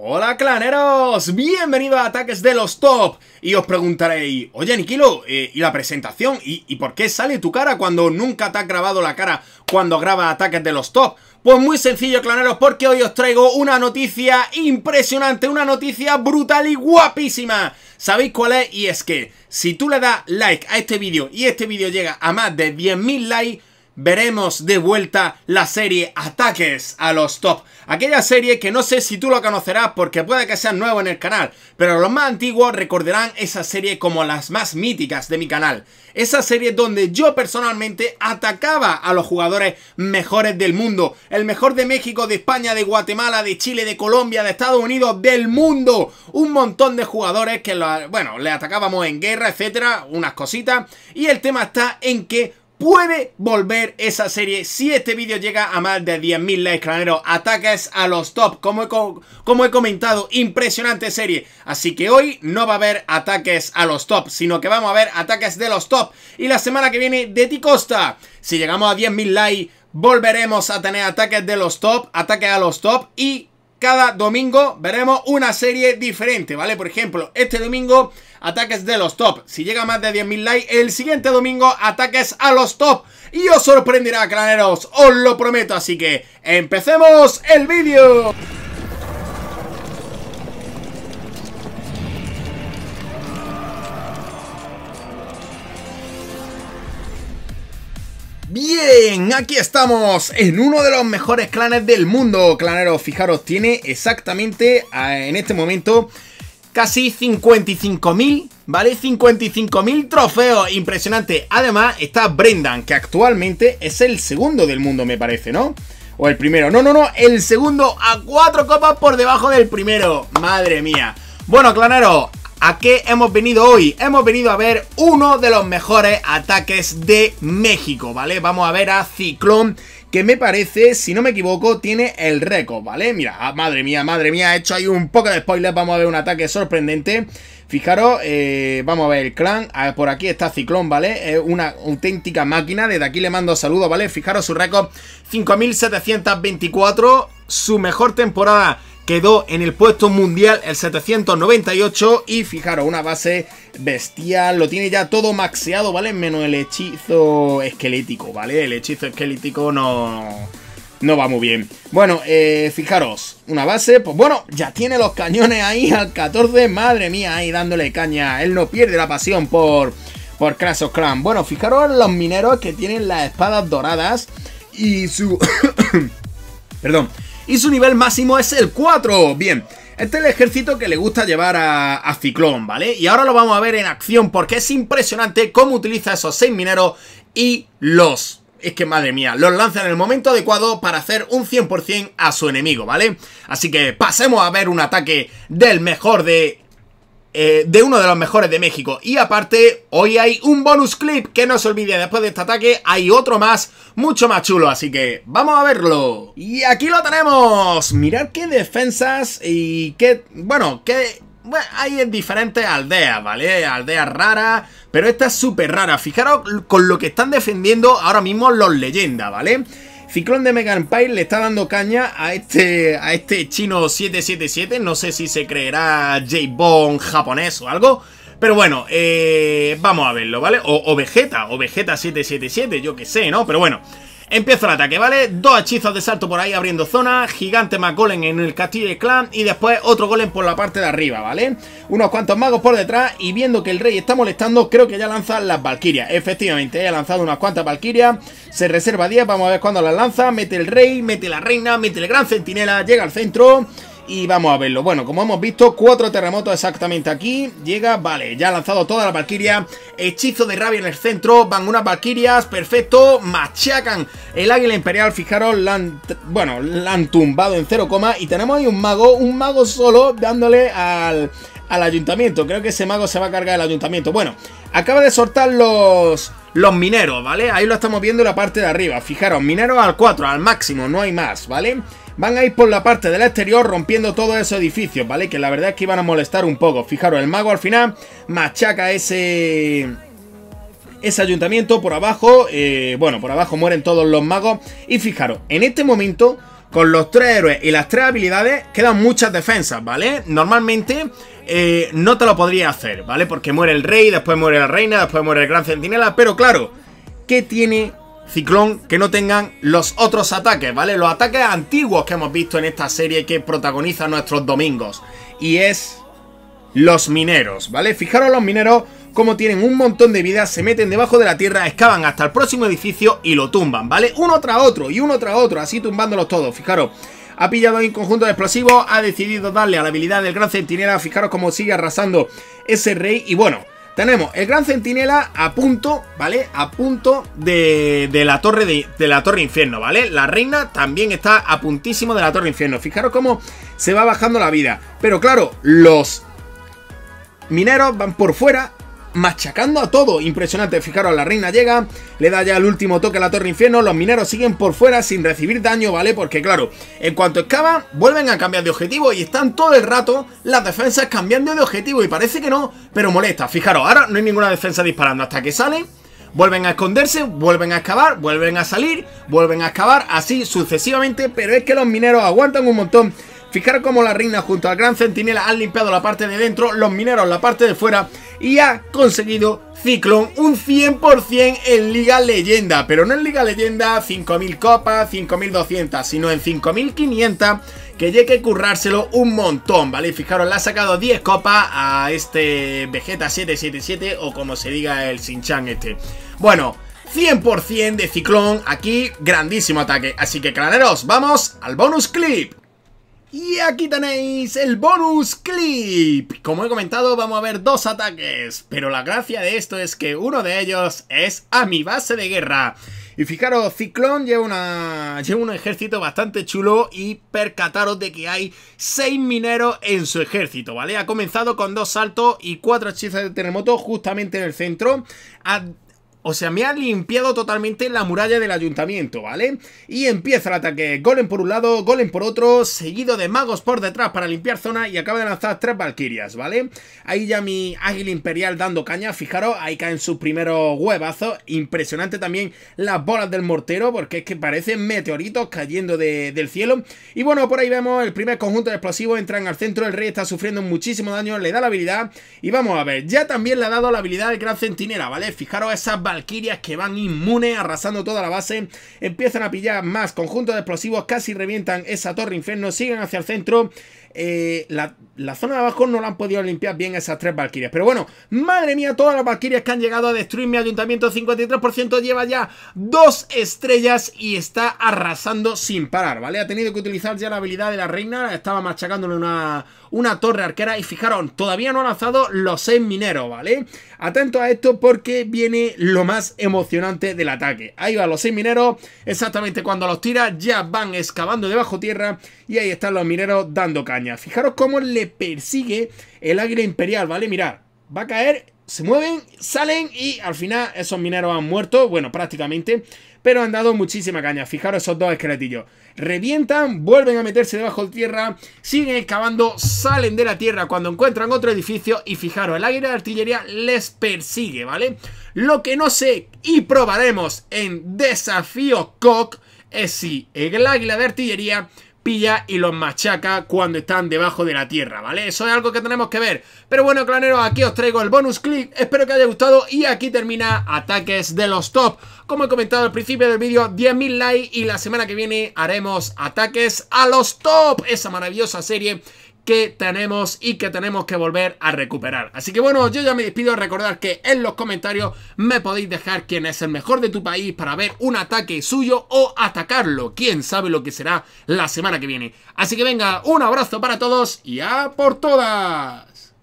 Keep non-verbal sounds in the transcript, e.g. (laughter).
Hola claneros, bienvenidos a Ataques de los Top Y os preguntaréis, oye Nikilo, eh, ¿y la presentación? ¿Y, por qué sale tu cara cuando nunca te has grabado la cara cuando graba Ataques de los Top? Pues muy sencillo claneros, porque hoy os traigo una noticia impresionante, una noticia brutal y guapísima ¿Sabéis cuál es? Y es que si tú le das like a este vídeo y este vídeo llega a más de 10.000 likes veremos de vuelta la serie Ataques a los Top. Aquella serie que no sé si tú lo conocerás porque puede que sea nuevo en el canal, pero los más antiguos recordarán esa serie como las más míticas de mi canal. Esa serie donde yo personalmente atacaba a los jugadores mejores del mundo. El mejor de México, de España, de Guatemala, de Chile, de Colombia, de Estados Unidos, del mundo. Un montón de jugadores que, bueno, le atacábamos en guerra, etcétera, unas cositas. Y el tema está en que puede volver esa serie si este vídeo llega a más de 10.000 likes, granero Ataques a los top, como he, como he comentado, impresionante serie. Así que hoy no va a haber ataques a los top, sino que vamos a ver ataques de los top. Y la semana que viene, de ti Costa. Si llegamos a 10.000 likes, volveremos a tener ataques de los top, ataques a los top y cada domingo veremos una serie diferente, ¿vale? Por ejemplo, este domingo ataques de los top. Si llega más de 10.000 likes, el siguiente domingo ataques a los top. Y os sorprenderá, claneros, os lo prometo. Así que, ¡empecemos el vídeo! Bien, aquí estamos en uno de los mejores clanes del mundo. Clanero. fijaros, tiene exactamente ah, en este momento casi 55.000, ¿vale? 55.000 trofeos, impresionante. Además está Brendan, que actualmente es el segundo del mundo, me parece, ¿no? O el primero, no, no, no, el segundo a cuatro copas por debajo del primero. Madre mía. Bueno, Clanero. ¿A qué hemos venido hoy? Hemos venido a ver uno de los mejores ataques de México, ¿vale? Vamos a ver a Ciclón, que me parece, si no me equivoco, tiene el récord, ¿vale? Mira, ah, madre mía, madre mía, he hecho ahí un poco de spoiler, vamos a ver un ataque sorprendente. Fijaros, eh, vamos a ver el clan, por aquí está Ciclón, ¿vale? Es una auténtica máquina, desde aquí le mando saludos, ¿vale? Fijaros su récord, 5.724, su mejor temporada quedó en el puesto mundial el 798 y fijaros, una base bestial, lo tiene ya todo maxeado, ¿vale? Menos el hechizo esquelético, ¿vale? El hechizo esquelético no... No va muy bien. Bueno, eh, fijaros, una base, pues bueno, ya tiene los cañones ahí al 14, madre mía, ahí dándole caña. Él no pierde la pasión por, por Crash Clan. Bueno, fijaros los mineros que tienen las espadas doradas y su... (coughs) Perdón, y su nivel máximo es el 4. Bien, este es el ejército que le gusta llevar a, Ciclón, ¿vale? Y ahora lo vamos a ver en acción porque es impresionante cómo utiliza esos 6 mineros y los... Es que madre mía, los lanza en el momento adecuado para hacer un 100% a su enemigo, ¿vale? Así que pasemos a ver un ataque del mejor de eh, de uno de los mejores de México. Y aparte, hoy hay un bonus clip que no se olvide, después de este ataque hay otro más, mucho más chulo, así que vamos a verlo. Y aquí lo tenemos, mirad qué defensas y qué, bueno, Que, hay hay diferentes aldeas, ¿vale? Aldeas raras, pero esta es súper rara. Fijaros con lo que están defendiendo ahora mismo los leyendas, ¿vale? vale Ciclón de Mega Empire le está dando caña a este, a este chino 777. No sé si se creerá J-Bone japonés o algo. Pero bueno, eh, vamos a verlo, ¿vale? O, o Vegeta, o Vegeta 777, yo que sé, ¿no? Pero bueno, Empieza el ataque, ¿vale? Dos hechizos de salto por ahí abriendo zona, gigante más en el castillo de clan y después otro golem por la parte de arriba, ¿vale? Unos cuantos magos por detrás y viendo que el rey está molestando, creo que ya lanza las valquirias. Efectivamente, ha lanzado unas cuantas valquirias, se reserva 10, vamos a ver cuándo las lanza, mete el rey, mete la reina, mete el gran centinela, llega al centro... Y vamos a verlo. Bueno, como hemos visto, cuatro terremotos exactamente aquí. Llega, vale, ya ha lanzado toda la valquiria Hechizo de rabia en el centro. Van unas valquirias perfecto. Machacan el águila imperial. Fijaros, la bueno, la han tumbado en 0, y tenemos ahí un mago, un mago solo dándole al, ayuntamiento. Creo que ese mago se va a cargar el ayuntamiento. Bueno, acaba de soltar los, los mineros, ¿vale? Ahí lo estamos viendo en la parte de arriba. Fijaros, mineros al 4, al máximo, no hay más, ¿vale? vale Van a ir por la parte del exterior rompiendo todos esos edificios, ¿vale? Que la verdad es que iban a molestar un poco. Fijaros, el mago al final machaca ese... Ese ayuntamiento por abajo, eh, bueno, por abajo mueren todos los magos. Y fijaros, en este momento, con los tres héroes y las tres habilidades, quedan muchas defensas, ¿vale? Normalmente eh, no te lo podría hacer, ¿vale? Porque muere el rey, después muere la reina, después muere el gran centinela. Pero claro, ¿qué tiene Ciclón que no tengan los otros ataques, ¿vale? Los ataques antiguos que hemos visto en esta serie que protagoniza nuestros domingos. Y es los mineros, ¿vale? Fijaros los mineros como tienen un montón de vida, se meten debajo de la tierra, excavan hasta el próximo edificio y lo tumban, ¿vale? Uno tras otro y uno tras otro, así tumbándolos todos, fijaros. Ha pillado un conjunto de explosivos, ha decidido darle a la habilidad del gran centinela, fijaros cómo sigue arrasando ese rey y bueno... Tenemos el Gran Centinela a punto, ¿vale? A punto de, de la torre de, la Torre Infierno, ¿vale? La reina también está a puntísimo de la Torre Infierno. Fijaros cómo se va bajando la vida. Pero claro, los mineros van por fuera machacando a todo. Impresionante, fijaros, la reina llega, le da ya el último toque a la torre infierno, los mineros siguen por fuera sin recibir daño, ¿vale? Porque claro, en cuanto excava, vuelven a cambiar de objetivo y están todo el rato las defensas cambiando de objetivo y parece que no, pero molesta. Fijaros, ahora no hay ninguna defensa disparando hasta que salen, vuelven a esconderse, vuelven a excavar, vuelven a salir, vuelven a excavar, así sucesivamente, pero es que los mineros aguantan un montón Fijaros como la reina junto al gran centinela han limpiado la parte de dentro, los mineros la parte de fuera y ha conseguido Ciclón un 100% en Liga Leyenda, pero no en Liga Leyenda 5.000 copas, 5.200, sino en 5.500 que llegue que currárselo un montón, ¿vale? Fijaros, le ha sacado 10 copas a este Vegeta 777 o como se diga el Sinchan este. Bueno, 100% de Ciclón aquí, grandísimo ataque, así que claneros, vamos al bonus clip. Y aquí tenéis el bonus clip. Como he comentado, vamos a ver dos ataques, pero la gracia de esto es que uno de ellos es a mi base de guerra. Y fijaros, Ciclón lleva, una, lleva un ejército bastante chulo y percataros de que hay 6 mineros en su ejército, ¿vale? Ha comenzado con dos saltos y cuatro hechizas de terremoto justamente en el centro. O sea, me ha limpiado totalmente la muralla del ayuntamiento, ¿vale? Y empieza el ataque. Golem por un lado, golem por otro, seguido de magos por detrás para limpiar zona y acaba de lanzar tres valquirias, ¿vale? Ahí ya mi águila imperial dando caña, fijaros, ahí caen sus primeros huevazos. Impresionante también las bolas del mortero porque es que parecen meteoritos cayendo del cielo. Y bueno, por ahí vemos el primer conjunto de explosivos, entran al centro, el rey está sufriendo muchísimo daño, le da la habilidad. Y vamos a ver, ya también le ha dado la habilidad del gran centinela, ¿vale? Fijaros esas Valkyrias que van inmune, arrasando toda la base. Empiezan a pillar más conjuntos de explosivos, casi revientan esa torre inferno, siguen hacia el centro. Eh, la, zona de abajo no la han podido limpiar bien esas tres Valkyrias. Pero bueno, madre mía, todas las Valkyrias que han llegado a destruir mi ayuntamiento, 53% lleva ya dos estrellas y está arrasando sin parar, ¿vale? Ha tenido que utilizar ya la habilidad de la reina, estaba machacándole una, una torre arquera y fijaron, todavía no ha lanzado los seis mineros, ¿vale? Atento a esto porque viene lo más emocionante del ataque. Ahí van los seis mineros, exactamente cuando los tira ya van excavando debajo tierra y ahí están los mineros dando caña. Fijaros cómo le persigue el águila imperial, ¿vale? Mirad, va a caer, se mueven, salen y al final esos mineros han muerto, bueno, prácticamente, pero han dado muchísima caña. Fijaros esos dos esqueletillos. Revientan, vuelven a meterse debajo de tierra, siguen excavando, salen de la tierra cuando encuentran otro edificio y fijaros, el águila de artillería les persigue, ¿vale? Lo que no sé y probaremos en Desafío Cock es si el águila de artillería y los machaca cuando están debajo de la tierra, ¿vale? Eso es algo que tenemos que ver. Pero bueno, claneros, aquí os traigo el bonus clip. Espero que haya gustado y aquí termina Ataques de los Top. Como he comentado al principio del vídeo, 10.000 likes y la semana que viene haremos Ataques a los Top, esa maravillosa serie que tenemos y que tenemos que volver a recuperar. Así que bueno, yo ya me despido. Recordar que en los comentarios me podéis dejar quién es el mejor de tu país para ver un ataque suyo o atacarlo. Quién sabe lo que será la semana que viene. Así que venga, un abrazo para todos y a por todas.